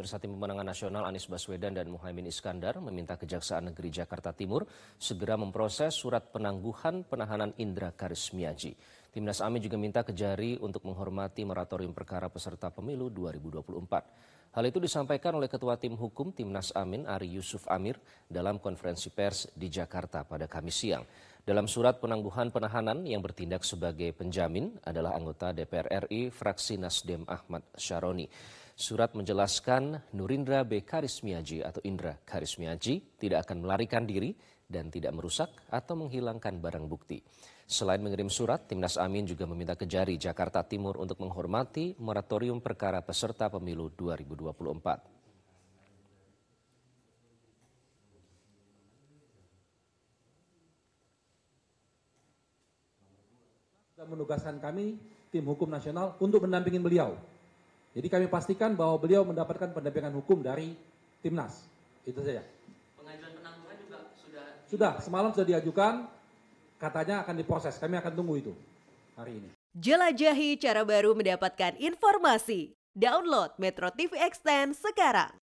Pemirsa Tim Pemenangan Nasional Anies Baswedan dan Muhammad Iskandar meminta Kejaksaan Negeri Jakarta Timur segera memproses surat penangguhan penahanan Indra Karismiaji. Timnas Amin juga minta Kejari untuk menghormati moratorium perkara peserta pemilu 2024. Hal itu disampaikan oleh Ketua Tim Hukum Timnas Amin Ari Yusuf Amir dalam konferensi pers di Jakarta pada Kamis siang. Dalam surat penangguhan penahanan yang bertindak sebagai penjamin adalah anggota DPR RI fraksi Nasdem Ahmad Syaroni. Surat menjelaskan Nurindra B. Karismiaji atau Indra Karismiaji tidak akan melarikan diri dan tidak merusak atau menghilangkan barang bukti. Selain mengirim surat, Timnas Amin juga meminta Kejari Jakarta Timur untuk menghormati moratorium perkara peserta pemilu 2024. menugaskan kami tim hukum nasional untuk mendampingi beliau jadi kami pastikan bahwa beliau mendapatkan pendampingan hukum dari timnas. Itu saja. Pengajuan penangguhan juga sudah. Sudah semalam sudah diajukan, katanya akan diproses. Kami akan tunggu itu hari ini. Jelajahi cara baru mendapatkan informasi. Download Metro TV Extend sekarang.